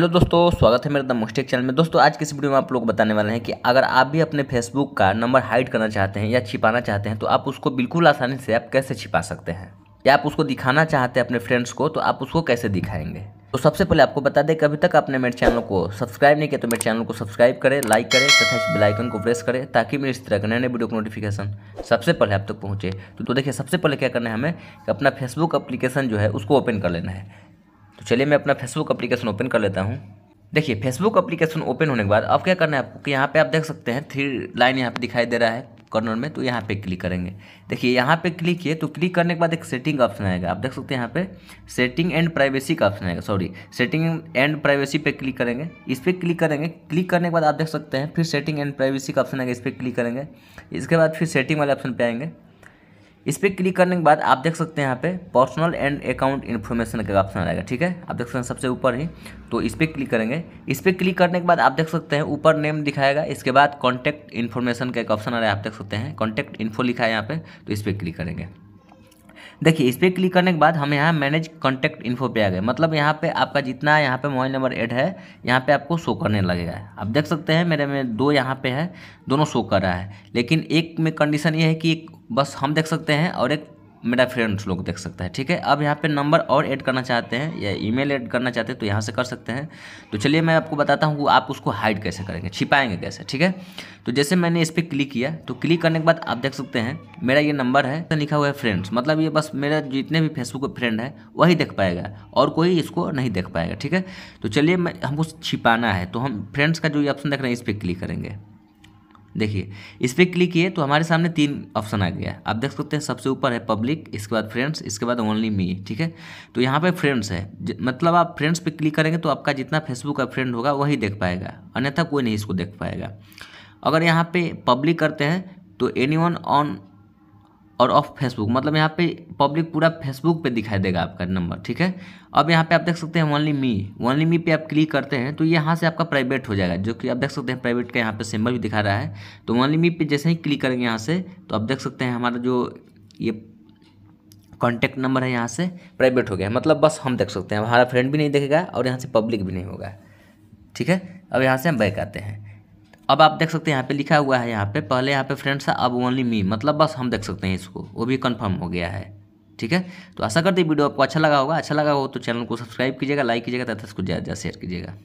hello दोस्तों स्वागत है मेरे द मोस्टेक चैनल में दोस्तों आज की इस वीडियो में आप लोग बताने वाले हैं कि अगर आप भी अपने फेसबुक का नंबर हाइड करना चाहते हैं या छिपाना चाहते हैं तो आप उसको बिल्कुल आसानी से आप कैसे छिपा सकते हैं या आप उसको दिखाना चाहते हैं अपने फ्रेंड्स को तो आप उसको कैसे दिखाएंगे तो सबसे पहले आपको बता दें कि अभी तक आपने मेरे चैनल को सब्सक्राइब नहीं किया तो मेरे चैनल को सब्सक्राइब करें लाइक करें तथा इस बेलाइकन को प्रेस करें ताकि मेरे इस तरह के नए नए वीडियो को नोटिफिकेशन सबसे पहले आप तक पहुँचे तो, तो देखिए सबसे पहले क्या करना है हमें अपना फेसबुक अप्लीकेशन जो है उसको ओपन कर लेना है तो चलिए मैं अपना फेसबुक अप्लीकेशन ओपन कर लेता हूँ देखिए फेसबुक अप्लीकेशन ओपन होने के बाद अब क्या करना है आपको यहाँ पर आप देख सकते हैं थ्री लाइन यहाँ पर दिखाई दे रहा है कॉर्नर में तो यहाँ पे क्लिक करेंगे देखिए यहाँ पे क्लिक किए तो क्लिक करने के बाद एक सेटिंग ऑप्शन आएगा आप देख सकते हैं यहाँ पे सेटिंग एंड प्राइवेसी का ऑप्शन आएगा सॉरी सेटिंग एंड प्राइवेसी पे क्लिक करेंगे इस पर क्लिक करेंगे क्लिक करने के बाद आप देख सकते हैं फिर सेटिंग एंड प्राइवेसी का ऑप्शन आएगा इस पर क्लिक करेंगे इसके बाद फिर सेटिंग वाले ऑप्शन पर आएंगे इस पर क्लिक करने के बाद आप देख सकते हैं यहाँ पे पर्सनल एंड अकाउंट इन्फॉर्मेशन का ऑप्शन आएगा ठीक है आप देख सकते हैं सबसे ऊपर ही तो इस पर क्लिक करेंगे इस पर क्लिक करने के बाद आप देख सकते हैं ऊपर नेम दिखाएगा इसके बाद कॉन्टैक्ट इन्फॉर्मेशन का एक ऑप्शन आ रहा है आप देख सकते हैं कॉन्टैक्ट इन्फो लिखा है यहाँ पे तो इस पर क्लिक करेंगे देखिए इस पर क्लिक करने के बाद हम यहाँ मैनेज कॉन्टैक्ट इन्फो पे आ गए मतलब यहाँ पे आपका जितना यहाँ पे मोबाइल नंबर ऐड है यहाँ पे आपको शो करने लगेगा आप देख सकते हैं मेरे में दो यहाँ पे है दोनों शो कर रहा है लेकिन एक में कंडीशन ये है कि बस हम देख सकते हैं और एक मेरा फ्रेंड्स लोग देख सकता है ठीक है अब यहाँ पे नंबर और ऐड करना चाहते हैं या ईमेल ऐड करना चाहते हैं तो यहाँ से कर सकते हैं तो चलिए मैं आपको बताता हूँ आप उसको हाइड कैसे करेंगे छिपाएंगे कैसे ठीक है तो जैसे मैंने इस पर क्लिक किया तो क्लिक करने के बाद आप देख सकते हैं मेरा ये नंबर है तो लिखा हुआ है फ्रेंड्स मतलब ये बस मेरा जितने भी फेसबुक फ्रेंड है वही देख पाएगा और कोई इसको नहीं देख पाएगा ठीक है तो चलिए मैं हमको छिपाना है तो हम फ्रेंड्स का जो ये ऑप्शन देख रहे हैं इस पर क्लिक करेंगे देखिए इस पर क्लिक किए तो हमारे सामने तीन ऑप्शन आ गया आप देख सकते हैं सबसे ऊपर है पब्लिक इसके बाद फ्रेंड्स इसके बाद ओनली मी ठीक है तो यहाँ पे फ्रेंड्स है मतलब आप फ्रेंड्स पे क्लिक करेंगे तो आपका जितना फेसबुक का फ्रेंड होगा वही देख पाएगा अन्यथा कोई नहीं इसको देख पाएगा अगर यहाँ पर पब्लिक करते हैं तो एनी वन ऑन और ऑफ फेसबुक मतलब यहाँ पे पब्लिक पूरा फेसबुक पे दिखाई देगा आपका नंबर ठीक है अब यहाँ पे आप देख सकते हैं ओनली मी ओनली मी पे आप क्लिक करते हैं तो यहाँ से आपका प्राइवेट हो जाएगा जो कि आप देख सकते हैं प्राइवेट का यहाँ पे सिंबल भी दिखा रहा है तो ओनली मी पे जैसे ही क्लिक करेंगे यहाँ से तो आप देख सकते हैं हमारा जो ये कॉन्टैक्ट नंबर है यहाँ से प्राइवेट हो गया मतलब बस हम देख सकते हैं हमारा फ्रेंड भी नहीं देखेगा और यहाँ से पब्लिक भी नहीं होगा ठीक है अब यहाँ से हम बैक आते हैं अब आप देख सकते हैं यहाँ पे लिखा हुआ है यहाँ पे पहले यहाँ पे फ्रेंड्स था अब ओनली मी मतलब बस हम देख सकते हैं इसको वो भी कंफर्म हो गया है ठीक है तो आशा करते हैं वीडियो आपको अच्छा लगा होगा अच्छा लगा हो तो चैनल को सब्सक्राइब कीजिएगा लाइक कीजिएगा तथा इसको ज़्यादा शेयर कीजिएगा